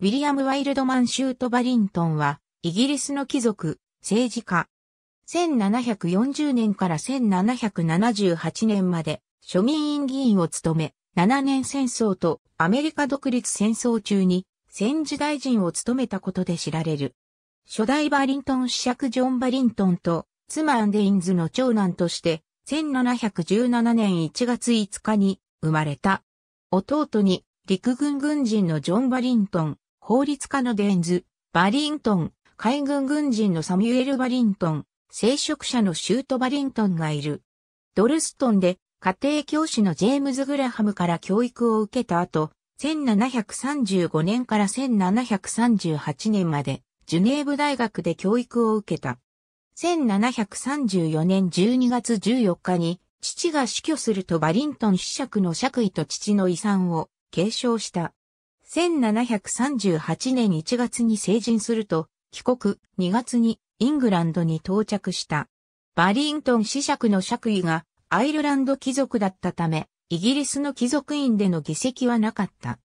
ウィリアム・ワイルドマン・シュート・バリントンは、イギリスの貴族、政治家。1740年から1778年まで、庶民院議員を務め、7年戦争とアメリカ独立戦争中に戦時大臣を務めたことで知られる。初代バリントン子爵ジョン・バリントンと妻アンデインズの長男として1717年1月5日に生まれた。弟に陸軍軍人のジョン・バリントン、法律家のデンズ、バリントン、海軍軍人のサミュエル・バリントン、聖職者のシュート・バリントンがいる。ドルストンで家庭教師のジェームズ・グラハムから教育を受けた後、1735年から1738年まで、ジュネーブ大学で教育を受けた。1734年12月14日に、父が死去するとバリントン子爵の爵位と父の遺産を継承した。1738年1月に成人すると、帰国2月にイングランドに到着した。バリントン子爵の爵位がアイルランド貴族だったため、イギリスの貴族院での議席はなかった。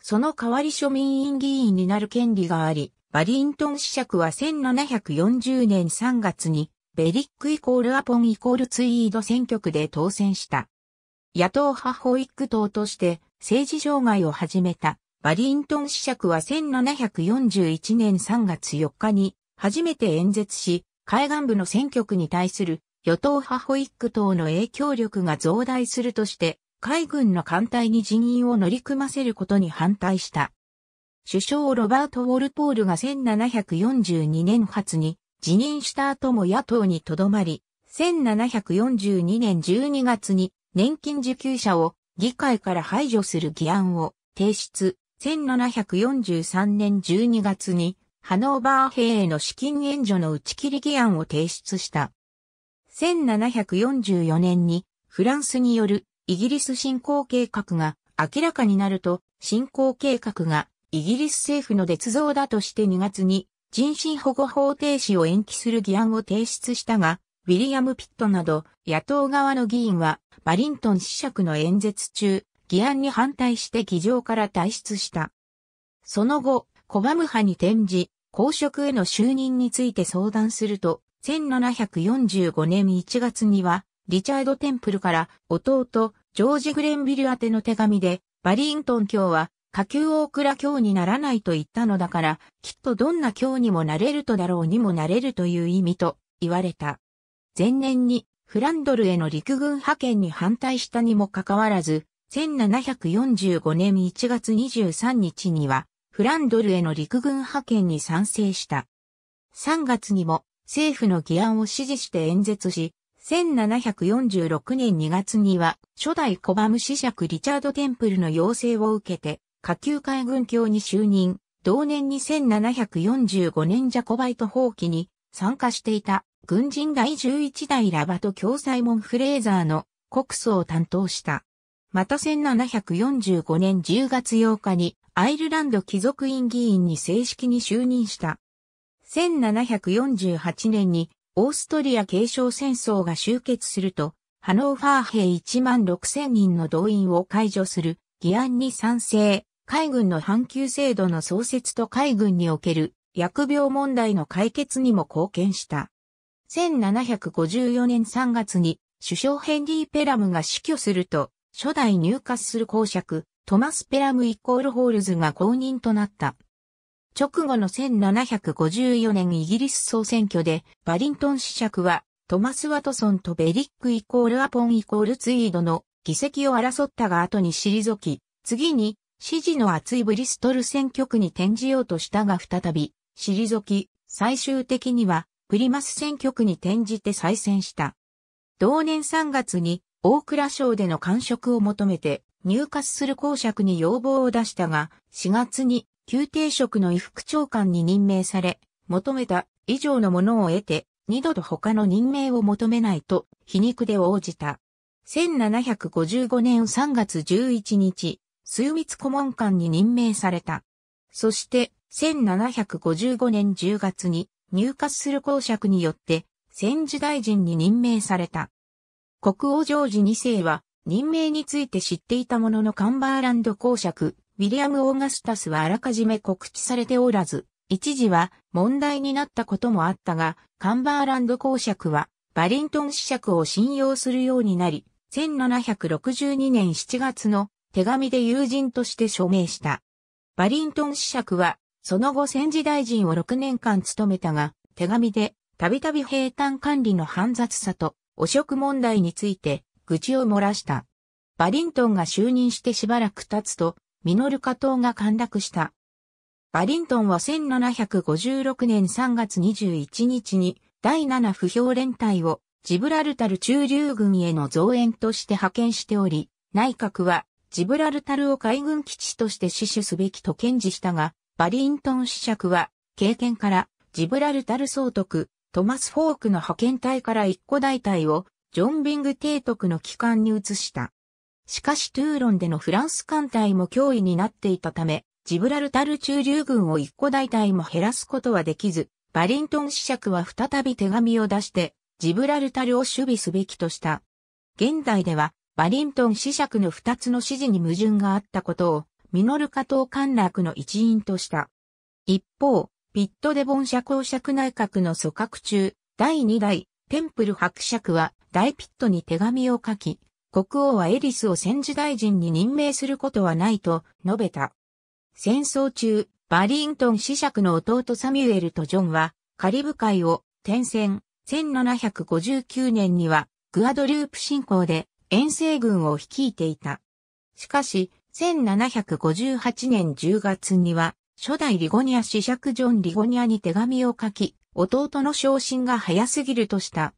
その代わり庶民院議員になる権利があり、バリントン子爵は1740年3月にベリックイコールアポンイコールツイード選挙区で当選した。野党派保育党として政治障害を始めた。バリントン子爵は1741年3月4日に初めて演説し、海岸部の選挙区に対する与党派ホイック党の影響力が増大するとして、海軍の艦隊に人員を乗り組ませることに反対した。首相ロバート・ウォルポールが1742年初に辞任した後も野党にとどまり、1742年12月に年金受給者を議会から排除する議案を提出。1743年12月にハノーバー兵への資金援助の打ち切り議案を提出した。1744年にフランスによるイギリス侵攻計画が明らかになると、侵攻計画がイギリス政府の捏造だとして2月に人身保護法停止を延期する議案を提出したが、ウィリアム・ピットなど野党側の議員はバリントン子爵の演説中、議案に反対して議場から退出した。その後、コバム派に転じ、公職への就任について相談すると、1745年1月には、リチャード・テンプルから弟、ジョージ・グレンビル宛ての手紙で、バリントン教は、下級大蔵教にならないと言ったのだから、きっとどんな教にもなれるとだろうにもなれるという意味と言われた。前年にフランドルへの陸軍派遣に反対したにもかかわらず、1745年1月23日には、フランドルへの陸軍派遣に賛成した。3月にも政府の議案を支持して演説し、1746年2月には初代コバム子爵リチャード・テンプルの要請を受けて下級海軍卿に就任、同年に1745年ジャコバイト放棄に参加していた軍人第11代ラバト教サ門モン・フレーザーの国葬を担当した。また1745年10月8日にアイルランド貴族院議員に正式に就任した。1748年にオーストリア継承戦争が終結すると、ハノーファー兵1万6千人の動員を解除する議案に賛成、海軍の半球制度の創設と海軍における薬病問題の解決にも貢献した。1754年3月に首相ヘンリー・ペラムが死去すると、初代入荷する公爵、トマス・ペラムイコールホールズが公認となった。直後の1754年イギリス総選挙で、バリントン子爵は、トマス・ワトソンとベリックイコールアポンイコールツイードの議席を争ったが後に退き、次に、支持の厚いブリストル選挙区に転じようとしたが再び、退き、最終的には、プリマス選挙区に転じて再選した。同年3月に大蔵省での官職を求めて入閣する公爵に要望を出したが、4月に宮廷職の衣服長官に任命され、求めた以上のものを得て、二度と他の任命を求めないと皮肉で応じた。1755年3月11日、枢密顧問官に任命された。そして、1755年10月に入閣する公爵によって、戦時大臣に任命された。国王ジョージ2世は任命について知っていたもののカンバーランド公爵、ウィリアム・オーガスタスはあらかじめ告知されておらず、一時は問題になったこともあったが、カンバーランド公爵はバリントン子爵を信用するようになり、1762年7月の手紙で友人として署名した。バリントン子爵は、その後戦時大臣を6年間務めたが、手紙で、たびたび平坦管理の煩雑さと、汚職問題について愚痴を漏らした。バリントンが就任してしばらく経つと、ミノルカ島が陥落した。バリントンは1756年3月21日に第7不評連隊をジブラルタル中流軍への増援として派遣しており、内閣はジブラルタルを海軍基地として死守すべきと堅持したが、バリントン子爵は経験からジブラルタル総督、トマス・フォークの派遣隊から一個大隊をジョンビング提督の機関に移した。しかしトゥーロンでのフランス艦隊も脅威になっていたため、ジブラルタル駐留軍を一個大隊も減らすことはできず、バリントン子爵は再び手紙を出して、ジブラルタルを守備すべきとした。現代では、バリントン子爵の二つの指示に矛盾があったことを、ミノルカ島陥落の一因とした。一方、ピットデボン社公爵内閣の組閣中、第2代、テンプル伯爵は大ピットに手紙を書き、国王はエリスを戦時大臣に任命することはないと述べた。戦争中、バリントン子爵の弟サミュエルとジョンは、カリブ海を転戦、1759年にはグアドループ侵攻で遠征軍を率いていた。しかし、1758年10月には初代リゴニア子爵ジョン・リゴニアに手紙を書き、弟の昇進が早すぎるとした。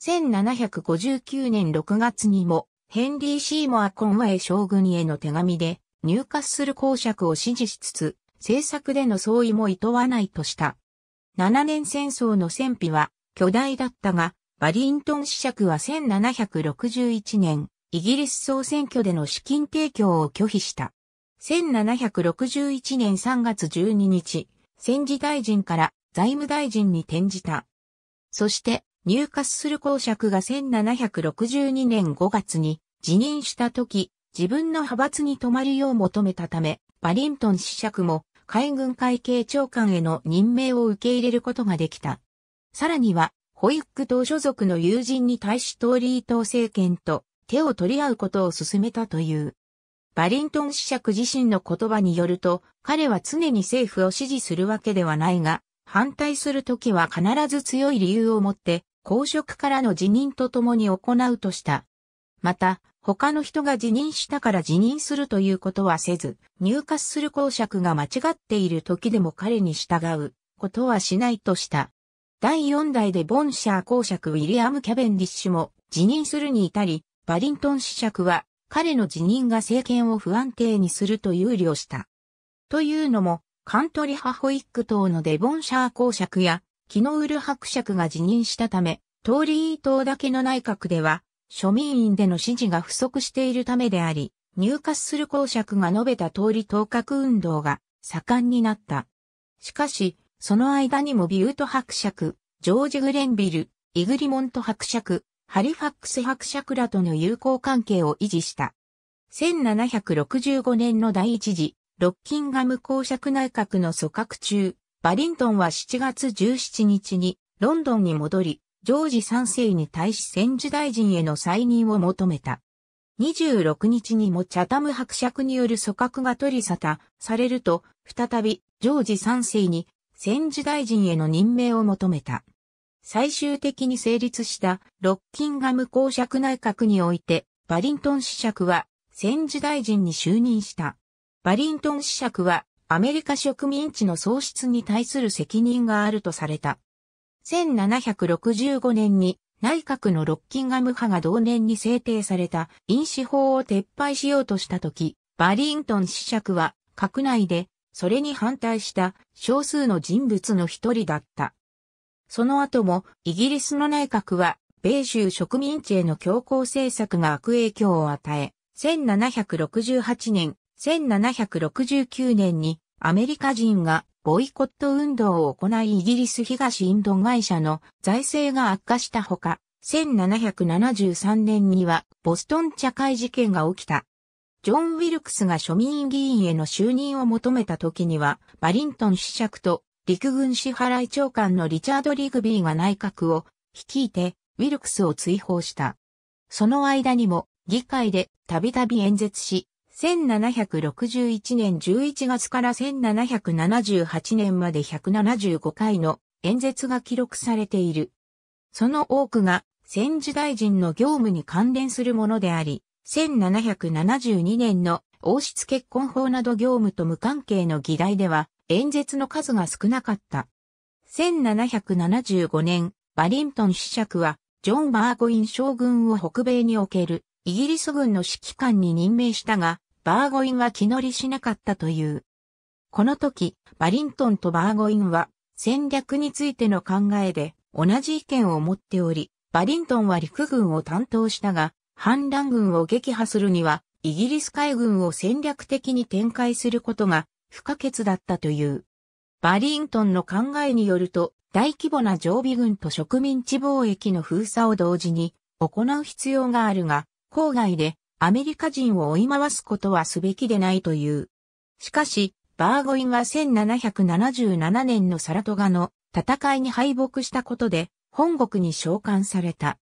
1759年6月にも、ヘンリー・シーモア・コンワイ将軍への手紙で、入荷する公爵を支持しつつ、政策での相違も厭わないとした。7年戦争の戦費は巨大だったが、バリントン子爵は1761年、イギリス総選挙での資金提供を拒否した。1761年3月12日、戦時大臣から財務大臣に転じた。そして、入閣する公爵が1762年5月に辞任した時、自分の派閥に止まるよう求めたため、バリントン子爵も海軍会計長官への任命を受け入れることができた。さらには、ホイック党所属の友人に対しトーリー党政権と手を取り合うことを進めたという。バリントン子爵自身の言葉によると、彼は常に政府を支持するわけではないが、反対するときは必ず強い理由を持って、公職からの辞任とともに行うとした。また、他の人が辞任したから辞任するということはせず、入荷する公爵が間違っている時でも彼に従うことはしないとした。第4代でボンシャー公爵ウィリアム・キャベンディッシュも辞任するに至り、バリントン子爵は彼の辞任が政権を不安定にすると憂慮した。というのも、カントリハホイック党のデボンシャー公爵や、キノウル伯爵が辞任したため、トーリー党だけの内閣では、庶民院での支持が不足しているためであり、入荷する公爵が述べた通り当確運動が盛んになった。しかし、その間にもビュート伯爵、ジョージ・グレンビル、イグリモント伯爵、ハリファックス伯爵らとの友好関係を維持した。1765年の第一次、ロッキンガム公爵内閣の組閣中、バリントンは7月17日にロンドンに戻り、ジョージ3世に対し戦時大臣への再任を求めた。26日にもチャタム伯爵による組閣が取り沙汰されると、再びジョージ3世に戦時大臣への任命を求めた。最終的に成立したロッキンガム公爵内閣において、バリントン子爵は戦時大臣に就任した。バリントン子爵はアメリカ植民地の喪失に対する責任があるとされた。1765年に内閣のロッキンガム派が同年に制定された飲酒法を撤廃しようとしたとき、バリントン子爵は閣内でそれに反対した少数の人物の一人だった。その後もイギリスの内閣は米州植民地への強硬政策が悪影響を与え、1768年、1769年にアメリカ人がボイコット運動を行いイギリス東インド会社の財政が悪化したほか、1773年にはボストン茶会事件が起きた。ジョン・ウィルクスが庶民議員への就任を求めた時には、バリントン主尺と陸軍支払い長官のリチャード・リグビーが内閣を率いてウィルクスを追放した。その間にも議会でたびたび演説し、1761年11月から1778年まで175回の演説が記録されている。その多くが戦時大臣の業務に関連するものであり、1772年の王室結婚法など業務と無関係の議題では演説の数が少なかった。1775年、バリントン子爵は、ジョン・バーゴイン将軍を北米におけるイギリス軍の指揮官に任命したが、バーゴインは気乗りしなかったという。この時、バリントンとバーゴインは戦略についての考えで同じ意見を持っており、バリントンは陸軍を担当したが、反乱軍を撃破するには、イギリス海軍を戦略的に展開することが不可欠だったという。バリントンの考えによると、大規模な常備軍と植民地貿易の封鎖を同時に行う必要があるが、郊外でアメリカ人を追い回すことはすべきでないという。しかし、バーゴインは1777年のサラトガの戦いに敗北したことで、本国に召喚された。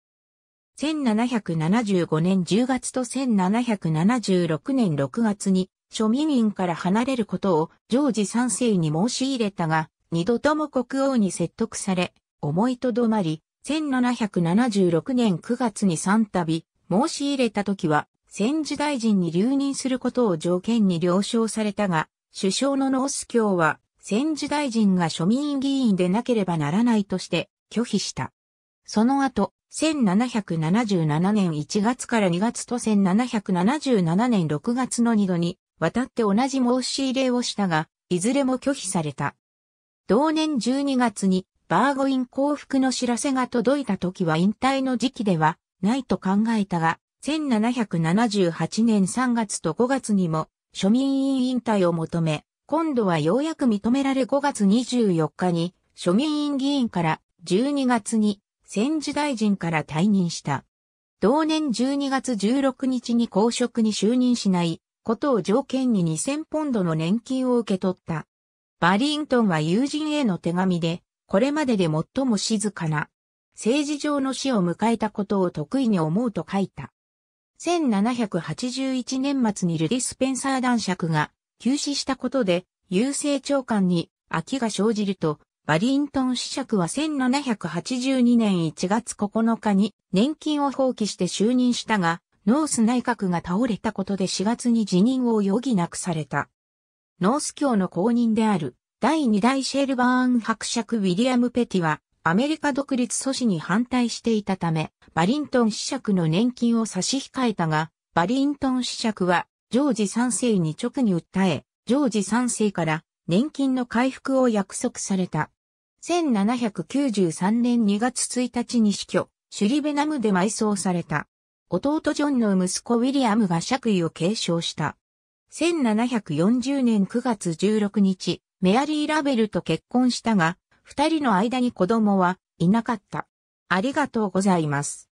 1775年10月と1776年6月に庶民院から離れることをジョージ世に申し入れたが、二度とも国王に説得され、思いとどまり、1776年9月に3度、申し入れた時は、戦時大臣に留任することを条件に了承されたが、首相のノース教は、戦時大臣が庶民議員でなければならないとして拒否した。その後、1777年1月から2月と1777年6月の2度に渡って同じ申し入れをしたが、いずれも拒否された。同年12月にバーゴイン降伏の知らせが届いた時は引退の時期ではないと考えたが、1778年3月と5月にも庶民委員引退を求め、今度はようやく認められ5月24日に庶民委員議員から12月に戦時大臣から退任した。同年12月16日に公職に就任しないことを条件に2000ポンドの年金を受け取った。バリントンは友人への手紙で、これまでで最も静かな、政治上の死を迎えたことを得意に思うと書いた。1781年末にルディ・スペンサー男爵が急死したことで、郵政長官に空きが生じると、バリントン子爵は1782年1月9日に年金を放棄して就任したが、ノース内閣が倒れたことで4月に辞任を余儀なくされた。ノース教の公認である第2代シェルバーン伯爵ウィリアム・ペティはアメリカ独立阻止に反対していたため、バリントン子爵の年金を差し控えたが、バリントン子爵はジョージ3世に直に訴え、ジョージ3世から年金の回復を約束された。1793年2月1日に死去、シュリベナムで埋葬された。弟ジョンの息子ウィリアムが爵位を継承した。1740年9月16日、メアリー・ラベルと結婚したが、二人の間に子供はいなかった。ありがとうございます。